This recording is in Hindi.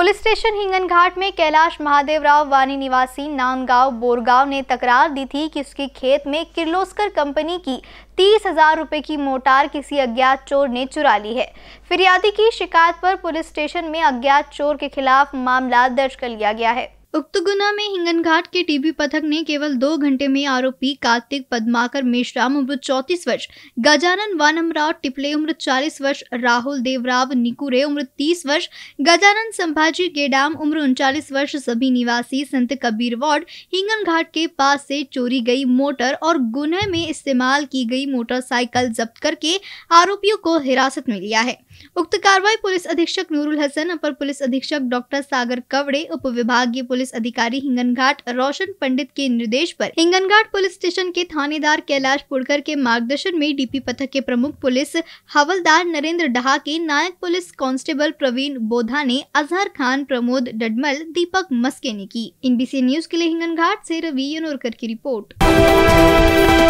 पुलिस स्टेशन हिंगन घाट में कैलाश महादेव राव वानी निवासी नामगांव बोरगांव ने तकरार दी थी कि उसके खेत में किर्लोस्कर कंपनी की तीस हजार रुपये की मोटार किसी अज्ञात चोर ने चुरा ली है फिरियादी की शिकायत पर पुलिस स्टेशन में अज्ञात चोर के खिलाफ मामला दर्ज कर लिया गया है उक्त गुना में हिंगनघाट के टीबी पथक ने केवल दो घंटे में आरोपी कार्तिक पदमाकर मेश्राम उम्र चौतीस वर्ष गजानन वानमराव टिपले उम्र चालीस वर्ष राहुल देवराव निकुरे उम्र तीस वर्ष गजानन संभाजी गेडाम उम्र उनचालीस वर्ष सभी निवासी संत कबीर वार्ड हिंगनघाट के पास से चोरी गई मोटर और गुनह में इस्तेमाल की गई मोटरसाइकिल जब्त करके आरोपियों को हिरासत में लिया है उक्त कार्रवाई पुलिस अधीक्षक नूरुल हसन अपर पुलिस अधीक्षक डॉक्टर सागर कवड़े उप विभागीय पुलिस पुलिस अधिकारी हिंगनघाट रोशन पंडित के निर्देश पर हिंगनघाट पुलिस स्टेशन के थानेदार कैलाश पुड़कर के मार्गदर्शन में डीपी पथक के प्रमुख पुलिस हवलदार नरेंद्र डहा के नायक पुलिस कांस्टेबल प्रवीण बोधा ने अजहर खान प्रमोद डडमल दीपक मस्के ने की एनबीसी न्यूज के लिए हिंगनघाट से रवि यनोरकर की रिपोर्ट